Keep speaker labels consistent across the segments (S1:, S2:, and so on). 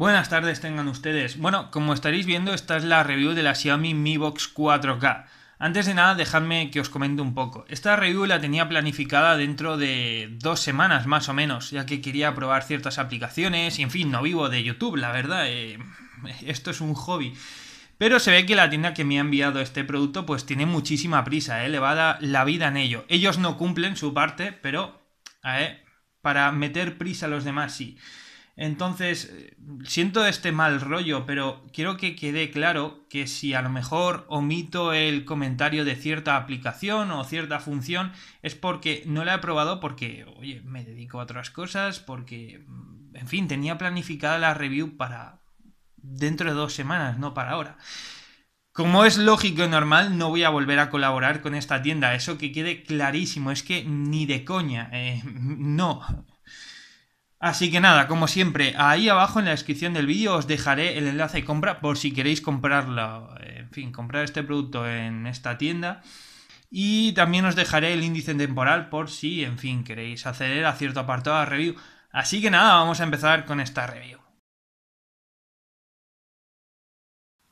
S1: Buenas tardes tengan ustedes. Bueno, como estaréis viendo, esta es la review de la Xiaomi Mi Box 4K. Antes de nada, dejadme que os comente un poco. Esta review la tenía planificada dentro de dos semanas más o menos, ya que quería probar ciertas aplicaciones y en fin, no vivo de YouTube, la verdad. Eh, esto es un hobby. Pero se ve que la tienda que me ha enviado este producto pues tiene muchísima prisa, ¿eh? le va a dar la vida en ello. Ellos no cumplen su parte, pero eh, para meter prisa a los demás sí. Entonces, siento este mal rollo, pero quiero que quede claro que si a lo mejor omito el comentario de cierta aplicación o cierta función, es porque no la he probado porque, oye, me dedico a otras cosas, porque, en fin, tenía planificada la review para dentro de dos semanas, no para ahora. Como es lógico y normal, no voy a volver a colaborar con esta tienda. Eso que quede clarísimo, es que ni de coña. Eh, no, Así que nada, como siempre, ahí abajo en la descripción del vídeo os dejaré el enlace de compra por si queréis comprarlo, en fin, comprar este producto en esta tienda. Y también os dejaré el índice temporal por si, en fin, queréis acceder a cierto apartado de review. Así que nada, vamos a empezar con esta review.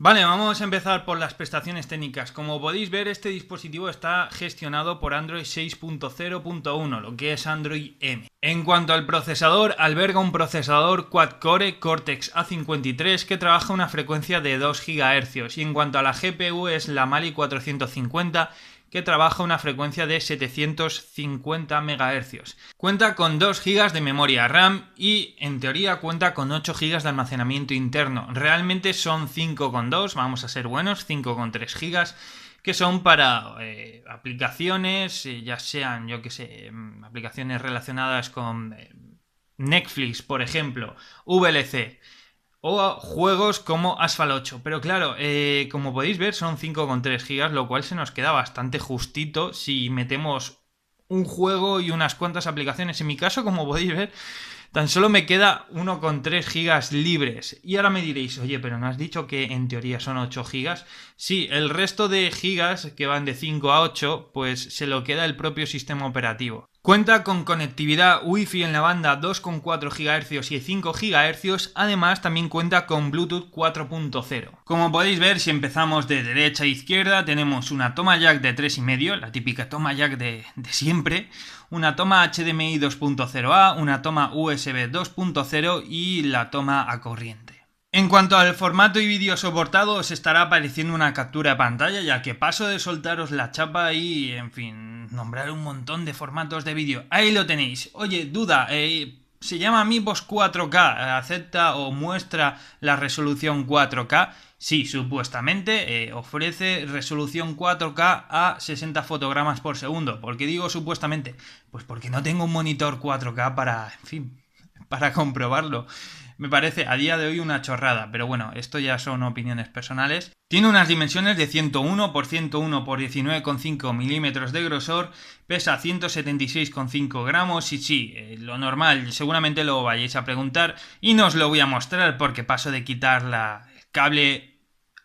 S1: Vale, vamos a empezar por las prestaciones técnicas. Como podéis ver, este dispositivo está gestionado por Android 6.0.1, lo que es Android M. En cuanto al procesador, alberga un procesador quad-core Cortex A53 que trabaja a una frecuencia de 2 GHz y en cuanto a la GPU es la Mali 450 que trabaja a una frecuencia de 750 MHz. Cuenta con 2 GB de memoria RAM y en teoría cuenta con 8 GB de almacenamiento interno. Realmente son 5,2, vamos a ser buenos, 5,3 GB que son para eh, aplicaciones, eh, ya sean, yo que sé, mm, aplicaciones relacionadas con eh, Netflix, por ejemplo, VLC, o juegos como Asphalt 8. Pero claro, eh, como podéis ver, son 5,3 gigas, lo cual se nos queda bastante justito si metemos un juego y unas cuantas aplicaciones. En mi caso, como podéis ver, tan solo me queda 1,3 gigas libres. Y ahora me diréis, oye, pero no has dicho que en teoría son 8 gigas. Sí, el resto de gigas, que van de 5 a 8, pues se lo queda el propio sistema operativo. Cuenta con conectividad Wi-Fi en la banda 2,4 GHz y 5 GHz, además también cuenta con Bluetooth 4.0. Como podéis ver, si empezamos de derecha a izquierda, tenemos una toma jack de 3,5, la típica toma jack de, de siempre, una toma HDMI 2.0A, una toma USB 2.0 y la toma a corriente. En cuanto al formato y vídeo soportado, os estará apareciendo una captura de pantalla, ya que paso de soltaros la chapa y, en fin, nombrar un montón de formatos de vídeo. Ahí lo tenéis. Oye, duda, eh, se llama MiPos 4K, acepta o muestra la resolución 4K. Sí, supuestamente eh, ofrece resolución 4K a 60 fotogramas por segundo. Porque digo supuestamente? Pues porque no tengo un monitor 4K para, en fin, para comprobarlo me parece a día de hoy una chorrada, pero bueno, esto ya son opiniones personales. Tiene unas dimensiones de 101 por 101 por 19,5 milímetros de grosor, pesa 176,5 gramos y sí, eh, lo normal, seguramente lo vayáis a preguntar y no os lo voy a mostrar porque paso de quitar la cable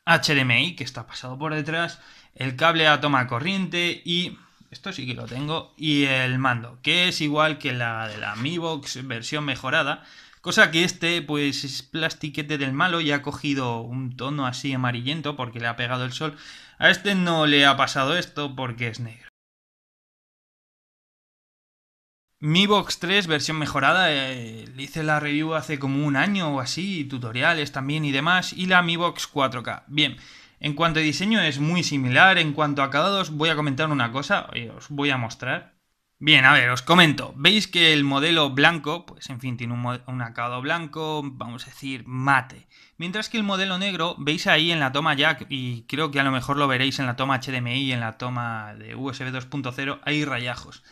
S1: HDMI que está pasado por detrás, el cable a toma corriente y esto sí que lo tengo, y el mando, que es igual que la de la Mi Box versión mejorada, Cosa que este, pues, es plastiquete del malo y ha cogido un tono así amarillento porque le ha pegado el sol. A este no le ha pasado esto porque es negro. Mi Box 3 versión mejorada, eh, le hice la review hace como un año o así, tutoriales también y demás, y la Mi Box 4K. Bien, en cuanto a diseño es muy similar, en cuanto a acabados voy a comentar una cosa, eh, os voy a mostrar. Bien, a ver, os comento. Veis que el modelo blanco, pues en fin, tiene un, acabado blanco, vamos a decir mate. Mientras que el modelo negro, veis ahí en la toma jack, y creo que a lo mejor lo veréis en la toma HDMI y en la toma de USB 2.0, hay rayajos.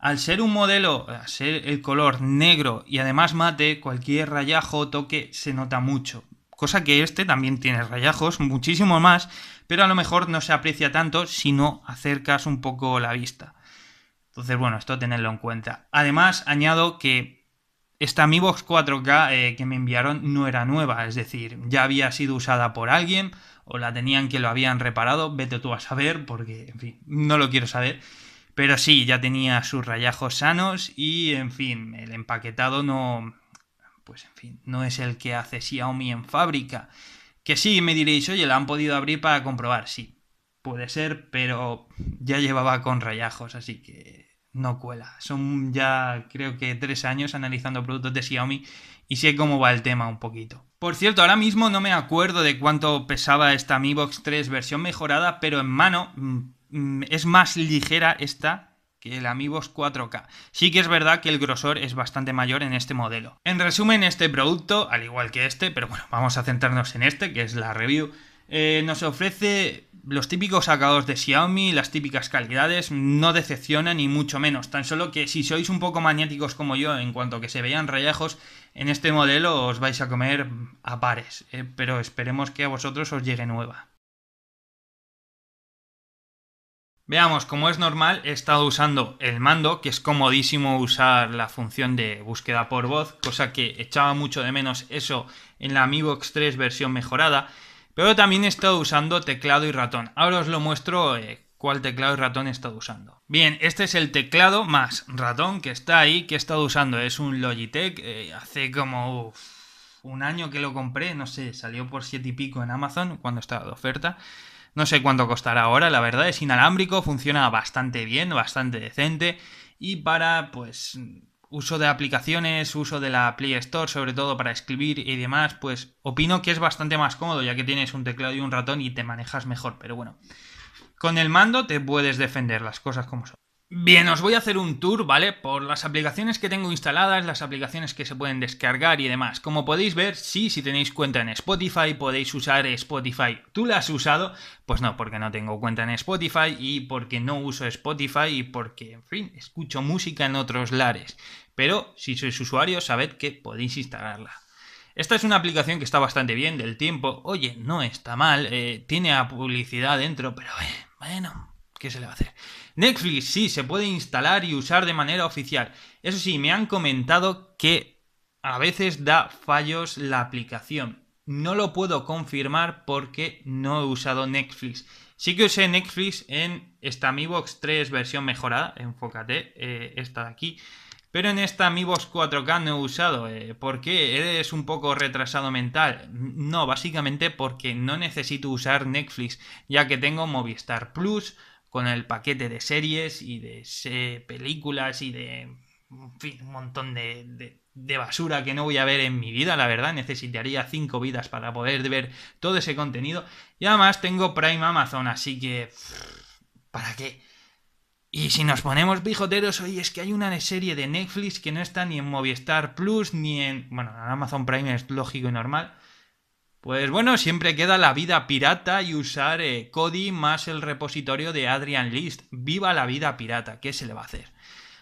S1: Al ser un modelo, al ser el color negro y además mate, cualquier rayajo o toque se nota mucho. Cosa que este también tiene rayajos, muchísimo más, pero a lo mejor no se aprecia tanto si no acercas un poco la vista. Entonces, bueno, esto tenerlo en cuenta. Además, añado que esta Mi Box 4K eh, que me enviaron no era nueva, es decir, ya había sido usada por alguien o la tenían que lo habían reparado, vete tú a saber, porque, en fin, no lo quiero saber. Pero sí, ya tenía sus rayajos sanos y, en fin, el empaquetado no... Pues, en fin, no es el que hace Xiaomi en fábrica. Que sí, me diréis, oye, la han podido abrir para comprobar. Sí, puede ser, pero ya llevaba con rayajos, así que no cuela. Son ya creo que tres años analizando productos de Xiaomi y sé cómo va el tema un poquito. Por cierto, ahora mismo no me acuerdo de cuánto pesaba esta Mi Box 3 versión mejorada, pero en mano mm, mm, es más ligera esta que el Box 4K. Sí que es verdad que el grosor es bastante mayor en este modelo. En resumen, este producto, al igual que este, pero bueno, vamos a centrarnos en este, que es la review, eh, nos ofrece los típicos acabados de Xiaomi, las típicas calidades, no decepcionan y mucho menos. Tan solo que si sois un poco magnéticos como yo en cuanto a que se vean rayajos, en este modelo os vais a comer a pares. ¿eh? pero esperemos que a vosotros os llegue nueva. Veamos, como es normal, he estado usando el mando, que es comodísimo usar la función de búsqueda por voz, cosa que echaba mucho de menos eso en la Mi Box 3 versión mejorada. Pero también he estado usando teclado y ratón. Ahora os lo muestro eh, cuál teclado y ratón he estado usando. Bien, este es el teclado más ratón que está ahí, que he estado usando. Es un Logitech, eh, hace como un año que lo compré, no sé, salió por 7 y pico en Amazon cuando estaba de oferta. No sé cuánto costará ahora, la verdad es inalámbrico, funciona bastante bien, bastante decente. Y para, pues, uso de aplicaciones, uso de la Play Store, sobre todo para escribir y demás, pues opino que es bastante más cómodo, ya que tienes un teclado y un ratón y te manejas mejor, pero bueno. Con el mando te puedes defender las cosas como son. Bien, os voy a hacer un tour, ¿vale? Por las aplicaciones que tengo instaladas, las aplicaciones que se pueden descargar y demás. Como podéis ver, sí, si tenéis cuenta en Spotify, podéis usar Spotify. ¿Tú la has usado? Pues no, porque no tengo cuenta en Spotify y porque no uso Spotify y porque, en fin, escucho música en otros lares. Pero si sois usuario, sabed que podéis instalarla. Esta es una aplicación que está bastante bien del tiempo. Oye, no está mal. Eh, tiene a publicidad dentro, pero eh, bueno, ¿qué se le va a hacer? Netflix sí, se puede instalar y usar de manera oficial. Eso sí, me han comentado que a veces da fallos la aplicación. No lo puedo confirmar porque no he usado Netflix. Sí que usé Netflix en esta Mi Box 3 versión mejorada, enfócate, eh, esta de aquí. Pero en esta Mi Box 4K no he usado. Eh, ¿Por qué? ¿Eres un poco retrasado mental? No, básicamente porque no necesito usar Netflix, ya que tengo Movistar Plus con el paquete de series y de películas y de en fin, un montón de, de, basura que no voy a ver en mi vida, la verdad. Necesitaría cinco vidas para poder ver todo ese contenido. Y además tengo Prime Amazon, así que... ¿Para qué? Y si nos ponemos pijoteros, oye, es que hay una serie de Netflix que no está ni en Movistar Plus, ni en. Bueno, en Amazon Prime es lógico y normal. Pues bueno, siempre queda la vida pirata y usar eh, Cody más el repositorio de Adrian List. Viva la vida pirata, ¿qué se le va a hacer?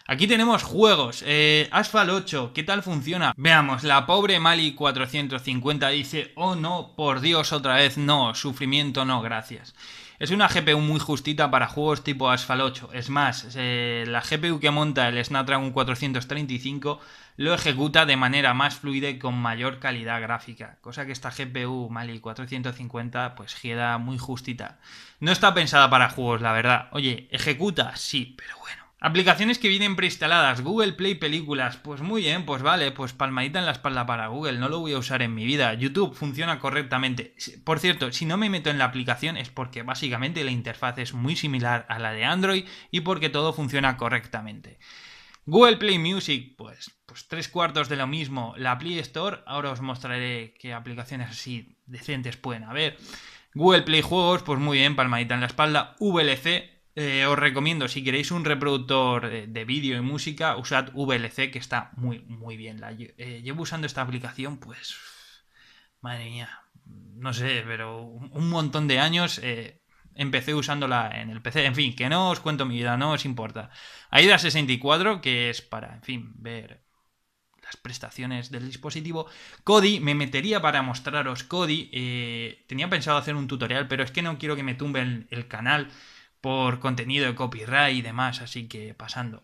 S1: Aquí tenemos juegos. Eh, Asphalt 8, ¿qué tal funciona? Veamos, la pobre Mali 450 dice, oh no, por Dios, otra vez no, sufrimiento no, gracias. Es una GPU muy justita para juegos tipo Asphalt 8. Es más, la GPU que monta el Snapdragon 435 lo ejecuta de manera más fluida y con mayor calidad gráfica, cosa que esta GPU Mali 450 pues queda muy justita. No está pensada para juegos, la verdad. Oye, ejecuta, sí, pero bueno. Aplicaciones que vienen preinstaladas, Google Play Películas, pues muy bien, pues vale, pues palmadita en la espalda para Google, no lo voy a usar en mi vida. YouTube funciona correctamente. Por cierto, si no me meto en la aplicación es porque básicamente la interfaz es muy similar a la de Android y porque todo funciona correctamente. Google Play Music, pues, pues tres cuartos de lo mismo. La Play Store, ahora os mostraré qué aplicaciones así decentes pueden haber. Google Play Juegos, pues muy bien, palmadita en la espalda. VLC, eh, os recomiendo, si queréis un reproductor de, vídeo y música, usad VLC, que está muy, muy bien. Eh, llevo usando esta aplicación, pues, madre mía, no sé, pero un montón de años. Eh, empecé usándola en el PC. En fin, que no os cuento mi vida, no os importa. AIDA64, que es para, en fin, ver las prestaciones del dispositivo. Cody, me metería para mostraros Cody. tenía pensado hacer un tutorial, pero es que no quiero que me tumben el canal por contenido de copyright y demás, así que pasando.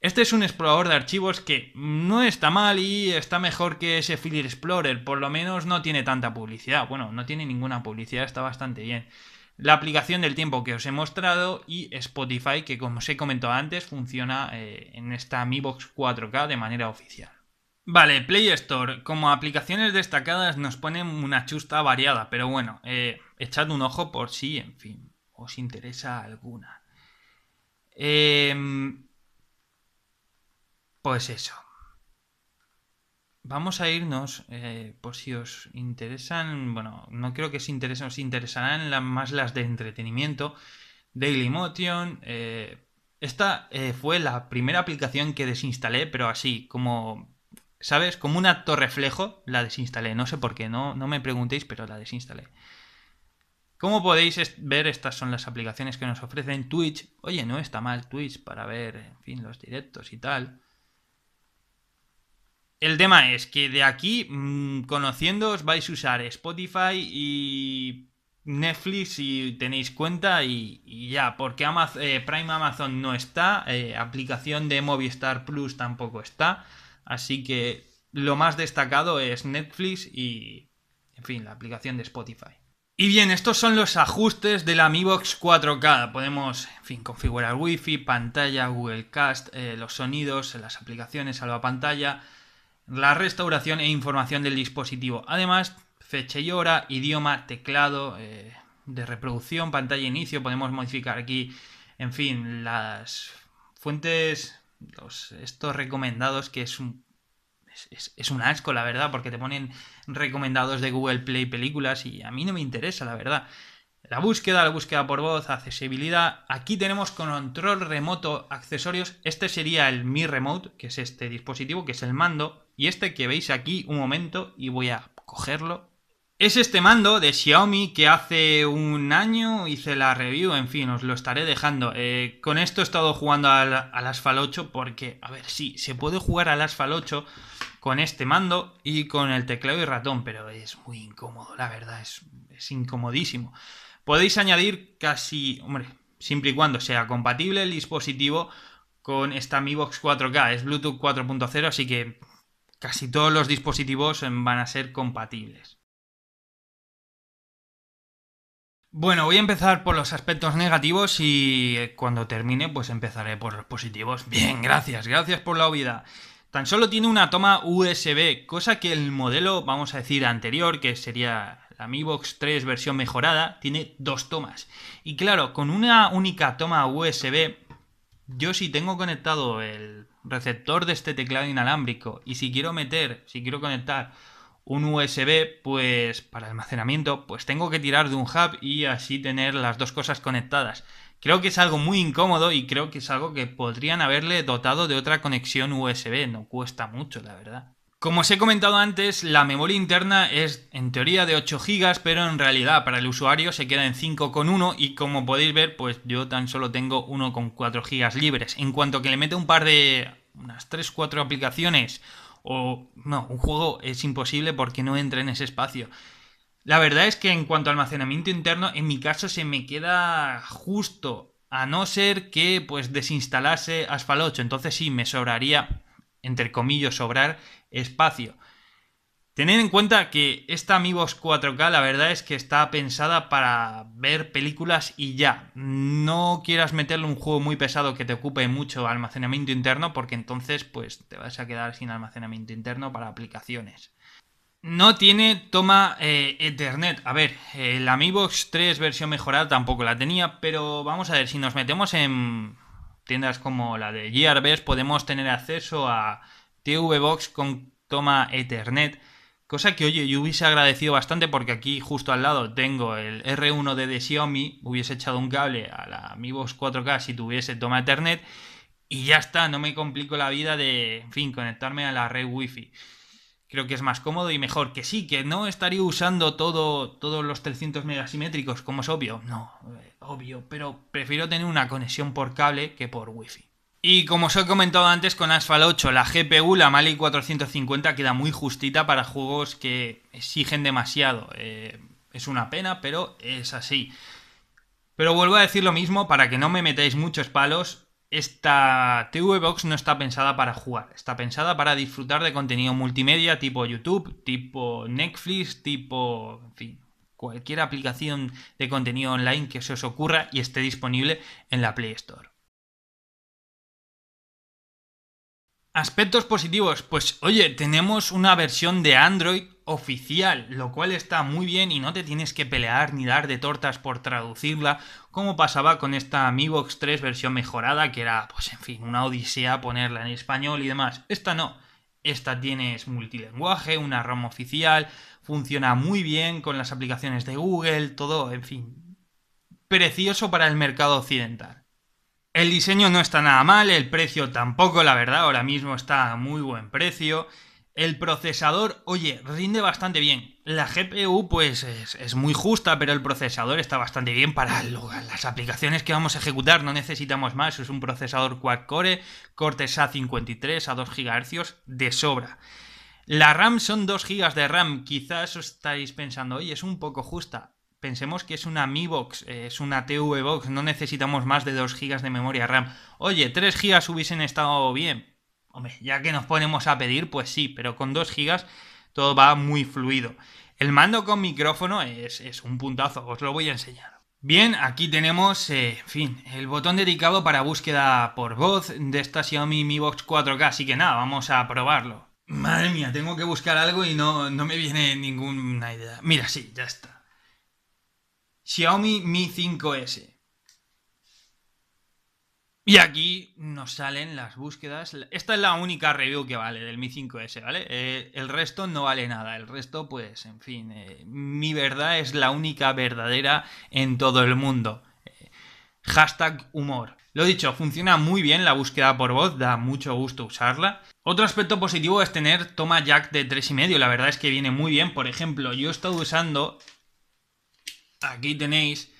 S1: Este es un explorador de archivos que no está mal y está mejor que ese File Explorer, por lo menos no tiene tanta publicidad. Bueno, no tiene ninguna publicidad, está bastante bien. La aplicación del tiempo que os he mostrado y Spotify, que como os he comentado antes, funciona eh, en esta Mi Box 4K de manera oficial. Vale, Play Store, como aplicaciones destacadas nos ponen una chusta variada, pero bueno, eh, echad un ojo por si, en fin, os interesa alguna. Em, pues eso. Vamos a irnos, eh, por si os interesan, bueno, no creo que os interesen, os interesarán más las de entretenimiento. Dailymotion, eh, esta eh, fue la primera aplicación que desinstalé, pero así, como, ¿sabes? Como un acto reflejo, la desinstalé. No sé por qué, no, no me preguntéis, pero la desinstalé. Como podéis ver, estas son las aplicaciones que nos ofrecen Twitch. Oye, no está mal Twitch para ver, en fin, los directos y tal. El tema es que de aquí, conociendo mm, conociéndoos, vais a usar Spotify y Netflix si tenéis cuenta y, ya, porque eh, Prime Amazon no está, eh, aplicación de Movistar Plus tampoco está, así que lo más destacado es Netflix y, en fin, la aplicación de Spotify. Y bien, estos son los ajustes de la Mi Box 4K. Podemos, en fin, configurar Wi-Fi, pantalla, Google Cast, eh, los sonidos, las aplicaciones, pantalla, la restauración e información del dispositivo. Además, fecha y hora, idioma, teclado eh, de reproducción, pantalla e inicio. Podemos modificar aquí, en fin, las fuentes, los, estos recomendados, que es un es, es, un asco, la verdad, porque te ponen recomendados de Google Play películas y a mí no me interesa, la verdad. La búsqueda, la búsqueda por voz, accesibilidad. Aquí tenemos control remoto, accesorios. Este sería el Mi Remote, que es este dispositivo, que es el mando. Y este que veis aquí, un momento, y voy a cogerlo es este mando de Xiaomi que hace un año hice la review, en fin, os lo estaré dejando. Eh, con esto he estado jugando al, Asfal 8 porque, a ver, sí, se puede jugar al Asphalt 8 con este mando y con el teclado y ratón, pero es muy incómodo, la verdad, es, es incomodísimo. Podéis añadir casi, hombre, siempre y cuando sea compatible el dispositivo con esta Mi Box 4K, es Bluetooth 4.0, así que casi todos los dispositivos van a ser compatibles. Bueno, voy a empezar por los aspectos negativos y eh, cuando termine pues empezaré por los positivos. Bien, gracias, gracias por la oída. Tan solo tiene una toma USB, cosa que el modelo, vamos a decir, anterior, que sería la Mi Box 3 versión mejorada, tiene dos tomas. Y claro, con una única toma USB, yo si tengo conectado el receptor de este teclado inalámbrico y si quiero meter, si quiero conectar un USB, pues para almacenamiento, pues tengo que tirar de un hub y así tener las dos cosas conectadas. Creo que es algo muy incómodo y creo que es algo que podrían haberle dotado de otra conexión USB, no cuesta mucho, la verdad. Como os he comentado antes, la memoria interna es en teoría de 8 GB, pero en realidad para el usuario se queda en 5,1 y como podéis ver, pues yo tan solo tengo 1,4 GB libres. En cuanto que le mete un par de unas 3-4 aplicaciones o no, un juego es imposible porque no entra en ese espacio. La verdad es que en cuanto a almacenamiento interno, en mi caso se me queda justo, a no ser que pues desinstalase Asphalt 8, entonces sí, me sobraría, entre comillas, sobrar espacio. Tened en cuenta que esta Amigos 4K la verdad es que está pensada para ver películas y ya. No quieras meterle un juego muy pesado que te ocupe mucho almacenamiento interno porque entonces pues te vas a quedar sin almacenamiento interno para aplicaciones. No tiene toma eh, Ethernet. A ver, la Mi Box 3 versión mejorada tampoco la tenía, pero vamos a ver, si nos metemos en tiendas como la de Gearbest podemos tener acceso a TV Box con toma Ethernet Cosa que, oye, yo hubiese agradecido bastante porque aquí justo al lado tengo el R1 de, de Xiaomi, hubiese echado un cable a la Mi Box 4K si tuviese toma Ethernet y ya está, no me complico la vida de, en fin, conectarme a la red Wi-Fi. Creo que es más cómodo y mejor. Que sí, que no estaría usando todo, todos los 300 megasimétricos, como es obvio. No, eh, obvio, pero prefiero tener una conexión por cable que por Wi-Fi. Y como os he comentado antes con Asphalt 8, la GPU, la Mali 450, queda muy justita para juegos que exigen demasiado. Eh, es una pena, pero es así. Pero vuelvo a decir lo mismo, para que no me metáis muchos palos, esta TV Box no está pensada para jugar, está pensada para disfrutar de contenido multimedia tipo YouTube, tipo Netflix, tipo, en fin, cualquier aplicación de contenido online que se os ocurra y esté disponible en la Play Store. Aspectos positivos, pues oye, tenemos una versión de Android oficial, lo cual está muy bien y no te tienes que pelear ni dar de tortas por traducirla, como pasaba con esta Box 3 versión mejorada, que era, pues en fin, una odisea ponerla en español y demás. Esta no, esta tienes multilenguaje, una ROM oficial, funciona muy bien con las aplicaciones de Google, todo, en fin, precioso para el mercado occidental. El diseño no está nada mal, el precio tampoco, la verdad, ahora mismo está a muy buen precio. El procesador, oye, rinde bastante bien. La GPU, pues, es, muy justa, pero el procesador está bastante bien para las aplicaciones que vamos a ejecutar. No necesitamos más. Es un procesador quad-core, cortes A53 a 2 GHz de sobra. La RAM son 2 GB de RAM. Quizás os estáis pensando, oye, es un poco justa. Pensemos que es una Mi Box, eh, es una TV Box, no necesitamos más de 2 GB de memoria RAM. Oye, 3 GB hubiesen estado bien. Hombre, ya que nos ponemos a pedir, pues sí, pero con 2 GB todo va muy fluido. El mando con micrófono es, es un puntazo, os lo voy a enseñar. Bien, aquí tenemos, eh, en fin, el botón dedicado para búsqueda por voz de esta Xiaomi Mi Box 4K, así que nada, vamos a probarlo. Madre mía, tengo que buscar algo y no, no me viene ninguna idea. Mira, sí, ya está. Xiaomi Mi 5S. Y aquí nos salen las búsquedas. Esta es la única review que vale del Mi 5S, ¿vale? Eh, el resto no vale nada. El resto, pues, en fin, eh, mi verdad es la única verdadera en todo el mundo. Eh, hashtag humor. Lo he dicho, funciona muy bien la búsqueda por voz, da mucho gusto usarla. Otro aspecto positivo es tener toma jack de 3,5. La verdad es que viene muy bien. Por ejemplo, yo he estado usando Aquí tenéis,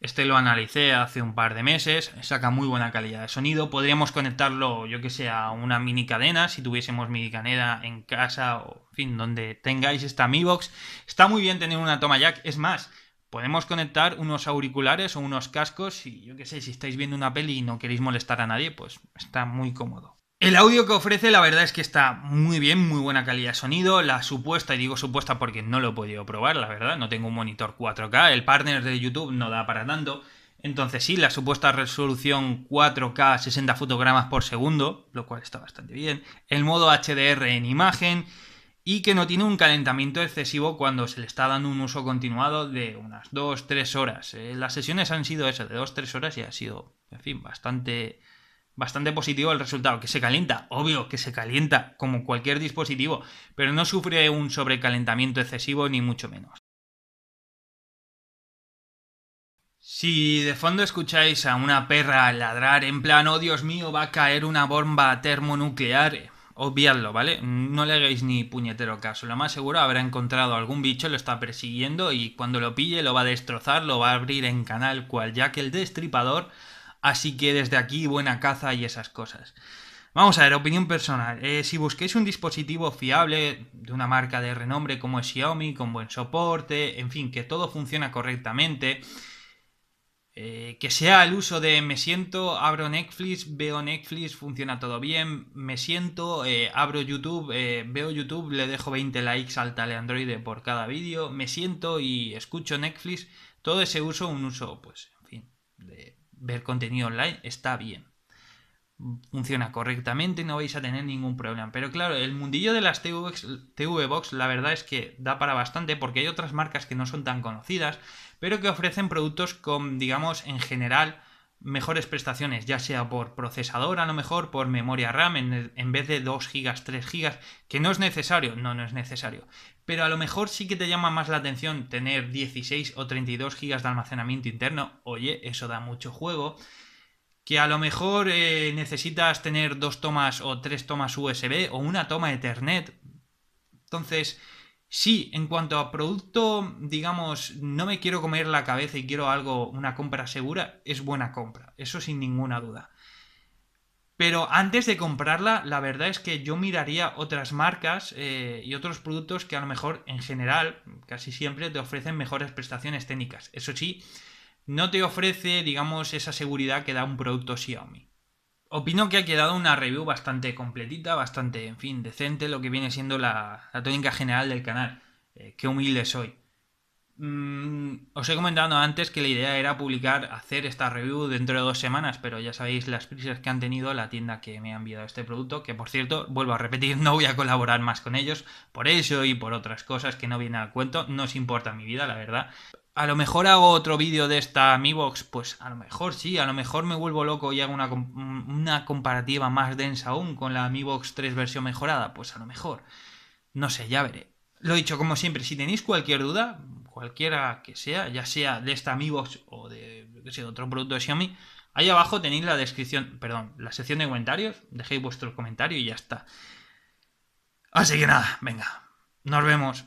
S1: este lo analicé hace un par de meses, saca muy buena calidad de sonido. Podríamos conectarlo, yo que sé, a una mini cadena, si tuviésemos mini cadena en casa o, en fin, donde tengáis esta Mi Box. Está muy bien tener una toma jack, es más, podemos conectar unos auriculares o unos cascos y yo que sé, si estáis viendo una peli y no queréis molestar a nadie, pues está muy cómodo. El audio que ofrece la verdad es que está muy bien, muy buena calidad de sonido. La supuesta, y digo supuesta porque no lo he podido probar, la verdad, no tengo un monitor 4K, el partner de YouTube no da para tanto. Entonces sí, la supuesta resolución 4K 60 fotogramas por segundo, lo cual está bastante bien. El modo HDR en imagen y que no tiene un calentamiento excesivo cuando se le está dando un uso continuado de unas 2-3 horas. Eh, las sesiones han sido esas de 2-3 horas y ha sido, en fin, bastante bastante positivo el resultado, que se calienta, obvio que se calienta como cualquier dispositivo, pero no sufre un sobrecalentamiento excesivo ni mucho menos. Si de fondo escucháis a una perra ladrar en plan, oh Dios mío, va a caer una bomba termonuclear, obviadlo, ¿vale? No le hagáis ni puñetero caso. Lo más seguro habrá encontrado algún bicho, lo está persiguiendo y cuando lo pille lo va a destrozar, lo va a abrir en canal cual ya que el Destripador Así que desde aquí, buena caza y esas cosas. Vamos a ver, opinión personal. Eh, si busquéis un dispositivo fiable de una marca de renombre como es Xiaomi, con buen soporte, en fin, que todo funciona correctamente, eh, que sea el uso de me siento, abro Netflix, veo Netflix, funciona todo bien, me siento, eh, abro YouTube, veo YouTube, le dejo 20 likes al tal Android por cada vídeo, me siento y escucho Netflix, todo ese uso, un uso, pues, en fin, de ver contenido online está bien. Funciona correctamente, no vais a tener ningún problema. Pero claro, el mundillo de las TV, Box, la verdad es que da para bastante porque hay otras marcas que no son tan conocidas, pero que ofrecen productos con, digamos, en general, mejores prestaciones, ya sea por procesador, a lo mejor por memoria RAM, en, vez de 2 GB, 3 GB, que no es necesario, no, no es necesario. Pero a lo mejor sí que te llama más la atención tener 16 o 32 GB de almacenamiento interno. Oye, eso da mucho juego. Que a lo mejor eh, necesitas tener dos tomas o tres tomas USB o una toma Ethernet. Entonces, Sí, en cuanto a producto, digamos, no me quiero comer la cabeza y quiero algo, una compra segura, es buena compra, eso sin ninguna duda. Pero antes de comprarla, la verdad es que yo miraría otras marcas eh, y otros productos que a lo mejor en general, casi siempre, te ofrecen mejores prestaciones técnicas. Eso sí, no te ofrece, digamos, esa seguridad que da un producto Xiaomi opino que ha quedado una review bastante completita, bastante, en fin, decente, lo que viene siendo la, la tónica general del canal. Eh, qué humilde soy. Mm, os he comentado antes que la idea era publicar, hacer esta review dentro de dos semanas, pero ya sabéis las prisas que han tenido la tienda que me ha enviado este producto, que por cierto, vuelvo a repetir, no voy a colaborar más con ellos, por eso y por otras cosas que no vienen al cuento, no os importa mi vida, la verdad a lo mejor hago otro vídeo de esta Mi Box, pues a lo mejor sí, a lo mejor me vuelvo loco y hago una, comparativa más densa aún con la Mi Box 3 versión mejorada, pues a lo mejor. No sé, ya veré. Lo dicho, como siempre, si tenéis cualquier duda, cualquiera que sea, ya sea de esta Mi Box o de, otro producto de Xiaomi, ahí abajo tenéis la descripción, perdón, la sección de comentarios, dejéis vuestro comentario y ya está. Así que nada, venga, nos vemos.